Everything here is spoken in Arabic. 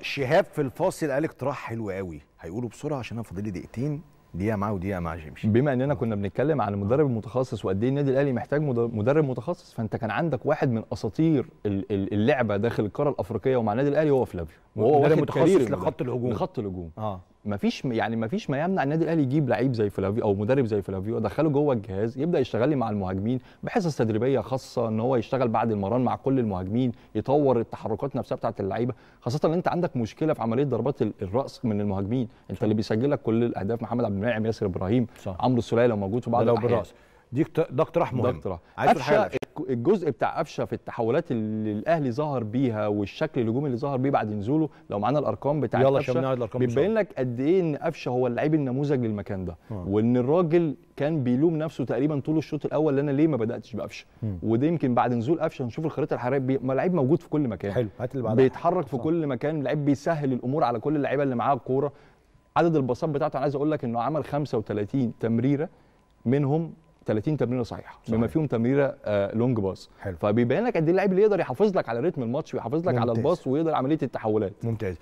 شهاب في الفاصل قال اقتراح حلو قوي هيقوله بسرعه عشان انا فاضل لي دقيقتين دقيقه معاه ودقيقه مع جيمشي بما اننا كنا بنتكلم عن المدرب المتخصص وقد ايه النادي الاهلي محتاج مدرب متخصص فانت كان عندك واحد من اساطير اللعبه داخل القاره الافريقيه ومع النادي الاهلي هو فلافيو وهو مدرب متخصص لخط الهجوم لخط الهجوم اه مفيش يعني مفيش ما يمنع النادي الاهلي يجيب لعيب زي فلافيو او مدرب زي فلافيو ادخله جوه الجهاز يبدا يشتغل لي مع المهاجمين بحصص تدريبيه خاصه ان هو يشتغل بعد المران مع كل المهاجمين يطور التحركات نفسها بتاعه اللعيبه خاصه ان انت عندك مشكله في عمليه ضربات الراس من المهاجمين انت صح. اللي بيسجل لك كل الاهداف محمد عبد المنعم ياسر ابراهيم عمرو السليه لو موجود في بعض لو بالراس دي ده اقتراح مهم ده اقتراح الجزء بتاع قفشه في التحولات اللي الاهلي ظهر بيها والشكل الهجومي اللي ظهر بيه بعد نزوله لو معانا الارقام بتاعت يلا قفشه بيبين لك قد ايه ان قفشه هو اللعيب النموذج للمكان ده آه. وان الراجل كان بيلوم نفسه تقريبا طول الشوط الاول انا ليه ما بداتش بقفشه وده يمكن بعد نزول قفشه هنشوف الخريطه الحراريه بي... ما لعيب موجود في كل مكان حلو هات اللي بعدها بيتحرك في صح. كل مكان لعيب بيسهل الامور على كل اللعيبه اللي معاه الكوره عدد الباصات بتاعته انا عايز اقول لك انه عمل 35 تمريره منهم 30 تمريره صحيحه صحيح. بما فيهم تمريره آه لونج باص فبيبين لك قد ايه اللاعب اللي يقدر يحافظ لك على رتم الماتش ويحافظ لك ممتاز. على الباص ويقدر عمليه التحولات ممتاز